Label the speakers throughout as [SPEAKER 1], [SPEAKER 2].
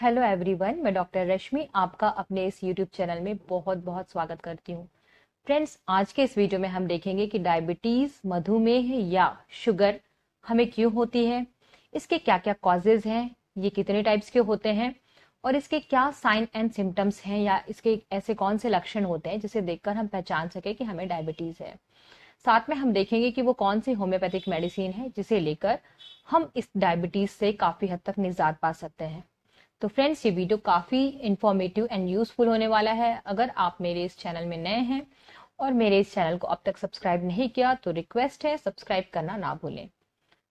[SPEAKER 1] hello everyone मैं doctor Rashmi आपका अपने इस यूट्यूब चैनल में बहुत बहुत स्वागत करती हूँ फ्रेंड्स आज के इस वीडियो में हम देखेंगे कि डायबिटीज मधुमेह या शुगर हमें क्यों होती है इसके क्या क्या कॉजेज हैं ये कितने टाइप्स के होते हैं और इसके क्या साइन एंड सिम्टम्स हैं या इसके ऐसे कौन से लक्षण होते हैं जिसे देखकर हम पहचान सके कि हमें डायबिटीज है साथ में हम देखेंगे कि वो कौन सी होम्योपैथिक मेडिसिन है जिसे लेकर हम इस डायबिटीज से काफी हद तक निजात पा सकते हैं तो फ्रेंड्स ये वीडियो काफ़ी इन्फॉर्मेटिव एंड यूजफुल होने वाला है अगर आप मेरे इस चैनल में नए हैं और मेरे इस चैनल को अब तक सब्सक्राइब नहीं किया तो रिक्वेस्ट है सब्सक्राइब करना ना भूलें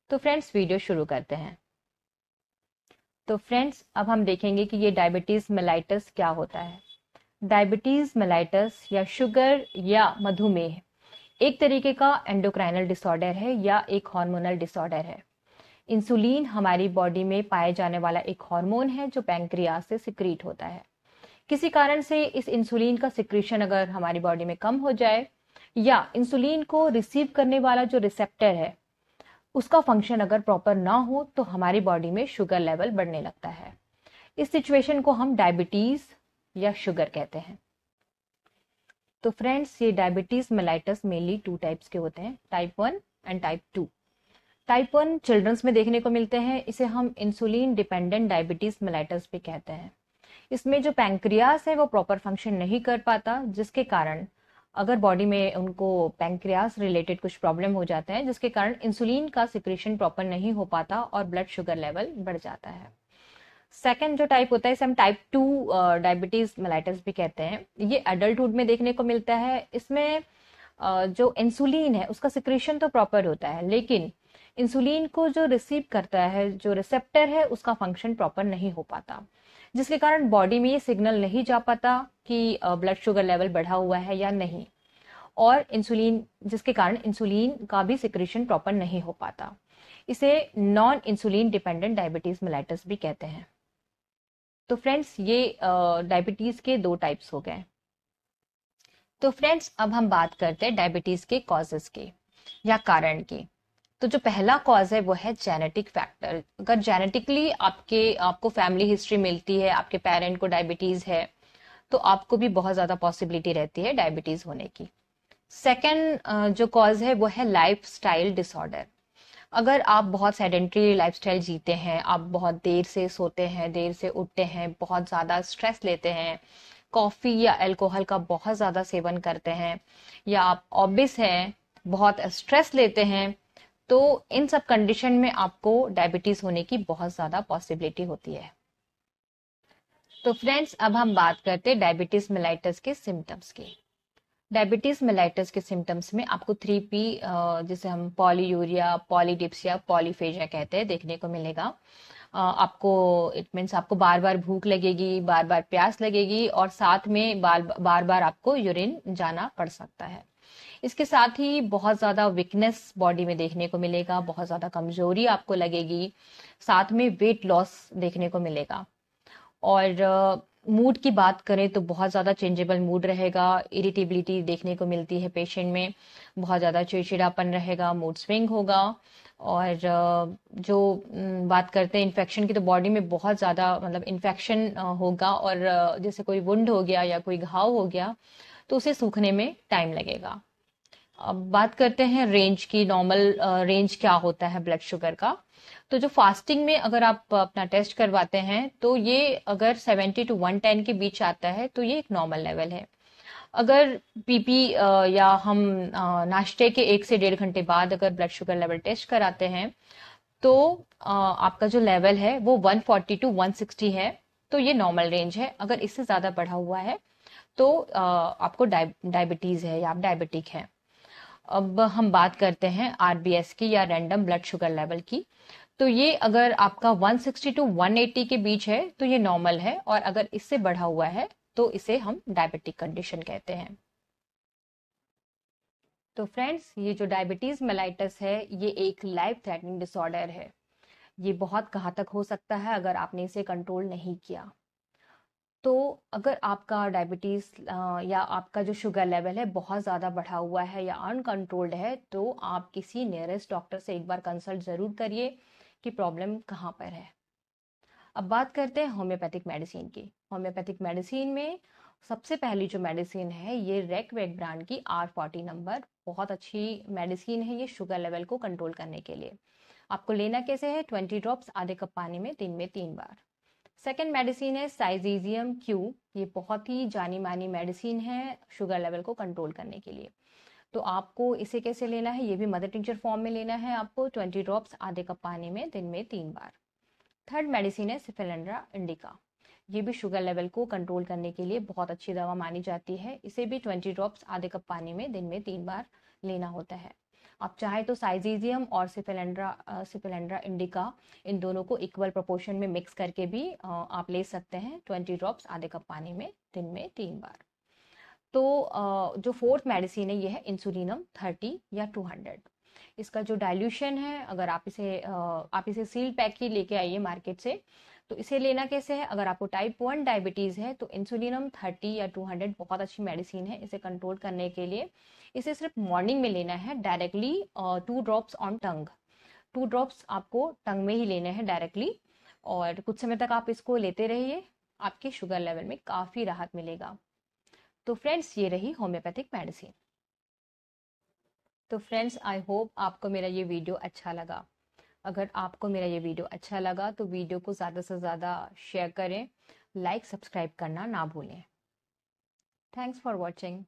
[SPEAKER 1] तो फ्रेंड्स वीडियो शुरू करते हैं तो फ्रेंड्स अब हम देखेंगे कि ये डायबिटीज़ मेलाइटस क्या होता है डायबिटीज़ मेलाइटस या शुगर या मधुमेह एक तरीके का एंडोक्राइनल डिसऑर्डर है या एक हार्मोनल डिसऑर्डर है इंसुलिन हमारी बॉडी में पाए जाने वाला एक हार्मोन है जो पैंक्रिया से सिक्रीट होता है किसी कारण से इस इंसुलिन का सिक्रीशन अगर हमारी बॉडी में कम हो जाए या इंसुलिन को रिसीव करने वाला जो रिसेप्टर है उसका फंक्शन अगर प्रॉपर ना हो तो हमारी बॉडी में शुगर लेवल बढ़ने लगता है इस सिचुएशन को हम डायबिटीज या शुगर कहते हैं तो फ्रेंड्स ये diabetes mellitus mainly two types के होते हैं type one and type two type one childrens में देखने को मिलते हैं इसे हम इंसुलिन डिपेंडेंट डायबिटीज मिलाइटस भी कहते हैं इसमें जो पैंक्रियास है वो प्रॉपर फंक्शन नहीं कर पाता जिसके कारण अगर बॉडी में उनको पैंक्रियास रिलेटेड कुछ प्रॉब्लम हो जाते हैं जिसके कारण इंसुलिन का सिक्रेशन प्रॉपर नहीं हो पाता और ब्लड शुगर लेवल बढ़ जाता है सेकेंड जो टाइप होता है इसे हम टाइप टू डायबिटीज मेलाइटस भी कहते हैं ये एडल्टहुड में देखने को मिलता है इसमें uh, जो इंसुलिन है उसका सिक्रेशन तो प्रॉपर होता है लेकिन इंसुलिन को जो रिसीव करता है जो रिसेप्टर है उसका फंक्शन प्रॉपर नहीं हो पाता जिसके कारण बॉडी में ये सिग्नल नहीं जा पाता कि ब्लड शुगर लेवल बढ़ा हुआ है या नहीं और इंसुलिन जिसके कारण इंसुलिन का भी सिक्रेशन प्रॉपर नहीं हो पाता इसे non insulin dependent diabetes mellitus भी कहते हैं तो फ्रेंड्स ये डायबिटीज के दो टाइप्स हो गए तो फ्रेंड्स अब हम बात करते हैं डायबिटीज के कॉजेज के या कारण की तो जो पहला कॉज है वो है जेनेटिक फैक्टर अगर जेनेटिकली आपके आपको फैमिली हिस्ट्री मिलती है आपके पेरेंट को डायबिटीज है तो आपको भी बहुत ज्यादा पॉसिबिलिटी रहती है डायबिटीज होने की सेकेंड जो कॉज है वो है लाइफ स्टाइल डिसऑर्डर अगर आप बहुत सेडेंट्री लाइफस्टाइल जीते हैं आप बहुत देर से सोते हैं देर से उठते हैं बहुत ज़्यादा स्ट्रेस लेते हैं कॉफ़ी या अल्कोहल का बहुत ज़्यादा सेवन करते हैं या आप ऑबिस हैं बहुत स्ट्रेस लेते हैं तो इन सब कंडीशन में आपको डायबिटीज होने की बहुत ज्यादा पॉसिबिलिटी होती है तो फ्रेंड्स अब हम बात करते हैं डायबिटीज मिलाइटस के सिम्टम्स की डायबिटीज मिलाइटस के सिम्टम्स में आपको थ्री पी जिसे हम पॉलीयूरिया पॉलीडिप्सिया पॉलीफेजिया कहते हैं देखने को मिलेगा आपको इट मीन्स आपको बार बार भूख लगेगी बार बार प्यास लगेगी और साथ में बार बार बार आपको यूरिन जाना पड़ सकता है इसके साथ ही बहुत ज़्यादा वीकनेस बॉडी में देखने को मिलेगा बहुत ज़्यादा कमजोरी आपको लगेगी साथ में वेट लॉस देखने को मिलेगा और मूड की बात करें तो बहुत ज़्यादा चेंजेबल मूड रहेगा इरिटेबिलिटी देखने को मिलती है पेशेंट में बहुत ज़्यादा चिड़चिड़ापन रहेगा मूड स्विंग होगा और जो बात करते हैं इन्फेक्शन की तो बॉडी में बहुत ज़्यादा मतलब इन्फेक्शन होगा और जैसे कोई वुंड हो गया या कोई घाव हो गया तो उसे सूखने में टाइम लगेगा अब बात करते हैं रेंज की नॉर्मल रेंज क्या होता है ब्लड शुगर का तो जो फास्टिंग में अगर आप अपना टेस्ट करवाते हैं तो ये अगर 70 टू 110 के बीच आता है तो ये एक नॉर्मल लेवल है अगर पीपी या हम नाश्ते के एक से डेढ़ घंटे बाद अगर ब्लड शुगर लेवल टेस्ट कराते हैं तो आपका जो लेवल है वो 140 टू 160 है तो ये नॉर्मल रेंज है अगर इससे ज़्यादा बढ़ा हुआ है तो आपको डायबिटीज़ है या आप डायबिटिक हैं अब हम बात करते हैं आरबीएस की या रैंडम ब्लड शुगर लेवल की तो ये अगर आपका 160 टू 180 के बीच है तो ये नॉर्मल है और अगर इससे बढ़ा हुआ है तो इसे हम डायबिटिक कंडीशन कहते हैं तो फ्रेंड्स ये जो डायबिटीज़ मेलाइटस है ये एक लाइफ थ्रेटनिंग डिसऑर्डर है ये बहुत घातक हो सकता है अगर आपने इसे कंट्रोल नहीं किया तो अगर आपका डायबिटीज़ या आपका जो शुगर लेवल है बहुत ज़्यादा बढ़ा हुआ है या अनकंट्रोल्ड है तो आप किसी नियरेस्ट डॉक्टर से एक बार कंसल्ट ज़रूर करिए कि प्रॉब्लम कहाँ पर है अब बात करते हैं होम्योपैथिक मेडिसिन की होम्योपैथिक मेडिसिन में सबसे पहली जो मेडिसिन है ये रेक वेक ब्रांड की आर फोर्टी नंबर बहुत अच्छी मेडिसिन है ये शुगर लेवल को कंट्रोल करने के लिए आपको लेना कैसे है ट्वेंटी ड्रॉप्स आधे कप पानी में दिन में तीन बार सेकेंड मेडिसिन है साइजीजियम क्यू ये बहुत ही जानी मानी मेडिसिन है शुगर लेवल को कंट्रोल करने के लिए तो आपको इसे कैसे लेना है ये भी मदर टिंचर फॉर्म में लेना है आपको ट्वेंटी ड्रॉप्स आधे कप पानी में दिन में तीन बार थर्ड मेडिसिन है सिफिलेंड्रा इंडिका ये भी शुगर लेवल को कंट्रोल करने के लिए बहुत अच्छी दवा मानी जाती है इसे भी ट्वेंटी ड्रॉप्स आधे कप पानी में दिन में तीन बार लेना होता है आप चाहे तो साइजीजियम और सिफिलेंड्रा सिफिलेंड्रा इंडिका इन दोनों को इक्वल प्रोपोर्शन में मिक्स करके भी आप ले सकते हैं ट्वेंटी ड्रॉप्स आधे कप पानी में दिन में तीन बार तो जो फोर्थ मेडिसिन है ये है इंसुलिनम थर्टी या टू हंड्रेड इसका जो डाइल्यूशन है अगर आप इसे आप इसे सील पैक ही लेके आइए मार्केट से तो इसे लेना कैसे है अगर आपको टाइप वन डायबिटीज़ है तो इंसुलिनम थर्टी या टू हंड्रेड बहुत अच्छी मेडिसिन है इसे कंट्रोल करने के लिए इसे सिर्फ मॉर्निंग में लेना है directly two drops on tongue two drops आपको टंग में ही लेने हैं डायरेक्टली और कुछ समय तक आप इसको लेते रहिए आपके शुगर लेवल में काफ़ी राहत मिलेगा तो फ्रेंड्स ये रही होम्योपैथिक मेडिसिन तो फ्रेंड्स आई होप आपको मेरा ये वीडियो अच्छा लगा अगर आपको मेरा ये वीडियो अच्छा लगा तो वीडियो को ज़्यादा से ज़्यादा शेयर करें लाइक सब्सक्राइब करना ना भूलें थैंक्स फॉर वॉचिंग